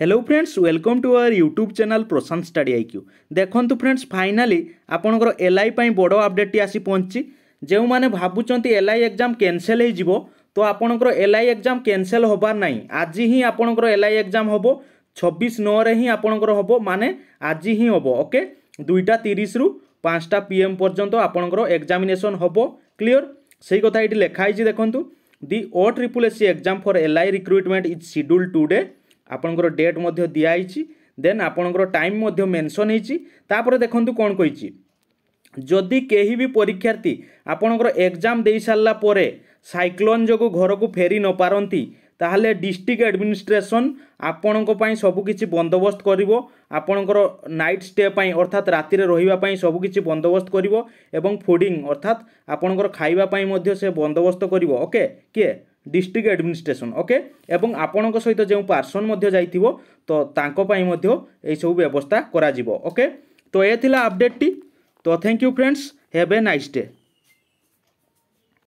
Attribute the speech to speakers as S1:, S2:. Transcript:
S1: hello friends welcome to our YouTube channel Prashant study IQ ଦେଖନ୍ତୁ friends finally ଆପଣଙ୍କର LI ପାଇଁ ବଡ଼ ଅପଡ଼େଟ୍ଟି ଆସି ପହଞ୍ଚିଛି ଯେଉଁମାନେ ଭାବୁଛନ୍ତି ଏଲ୍ଆଇ ଏକ୍ଜାମ୍ କ୍ୟାନସେଲ୍ ହୋଇଯିବ ତ ଆପଣଙ୍କର ଏଲ୍ଆଇ ଏକ୍ଜାମ୍ କ୍ୟାନସେଲ୍ ହେବାର ନାହିଁ ଆଜି ହିଁ ଆପଣଙ୍କର ଏଲ୍ଆଇ ଏକ୍ଜାମ୍ ହେବ ଛବିଶ ନଅରେ ହିଁ ଆପଣଙ୍କର ହେବ ମାନେ ଆଜି ହିଁ ହେବ ଓକେ ଦୁଇଟା ତିରିଶରୁ ପାଞ୍ଚଟା ପି ଏମ୍ ପର୍ଯ୍ୟନ୍ତ ଆପଣଙ୍କର ଏକ୍ଜାମିନେସନ୍ ହେବ କ୍ଲିଅର୍ ସେଇ କଥା ଏଠି ଲେଖା ହେଇଛି ଦେଖନ୍ତୁ the O triple S C exam for LI recruitment is schedule today ଆପଣଙ୍କର ଡେଟ୍ ମଧ୍ୟ ଦିଆହେଇଛି ଦେନ୍ ଆପଣଙ୍କର ଟାଇମ୍ ମଧ୍ୟ ମେନ୍ସନ୍ ହେଇଛି ତାପରେ ଦେଖନ୍ତୁ କ'ଣ କହିଛି ଯଦି କେହି ବି ପରୀକ୍ଷାର୍ଥୀ ଆପଣଙ୍କର ଏକ୍ଜାମ୍ ଦେଇସାରିଲା ପରେ ସାଇକ୍ଲୋନ୍ ଯୋଗୁଁ ଘରକୁ ଫେରି ନପାରନ୍ତି ତାହେଲେ ଡିଷ୍ଟ୍ରିକ୍ଟ ଆଡ଼ମିନିଷ୍ଟ୍ରେସନ୍ ଆପଣଙ୍କ ପାଇଁ ସବୁକିଛି ବନ୍ଦୋବସ୍ତ କରିବ ଆପଣଙ୍କର ନାଇଟ୍ ଷ୍ଟେ ପାଇଁ ଅର୍ଥାତ୍ ରାତିରେ ରହିବା ପାଇଁ ସବୁକିଛି ବନ୍ଦୋବସ୍ତ କରିବ ଏବଂ ଫୁଡ଼ିଂ ଅର୍ଥାତ୍ ଆପଣଙ୍କର ଖାଇବା ପାଇଁ ମଧ୍ୟ ସେ ବନ୍ଦୋବସ୍ତ କରିବ ଓକେ କିଏ ডিস্ট্রিক্ট আডমিনিষ্ট্রেসন ওকে এবং আপনার সহ যে পার্সন যাই তো তাঁপাই এইসব ব্যবস্থা করা ওকে তো এ লা আপডেটটি তো thank you friends have a nice day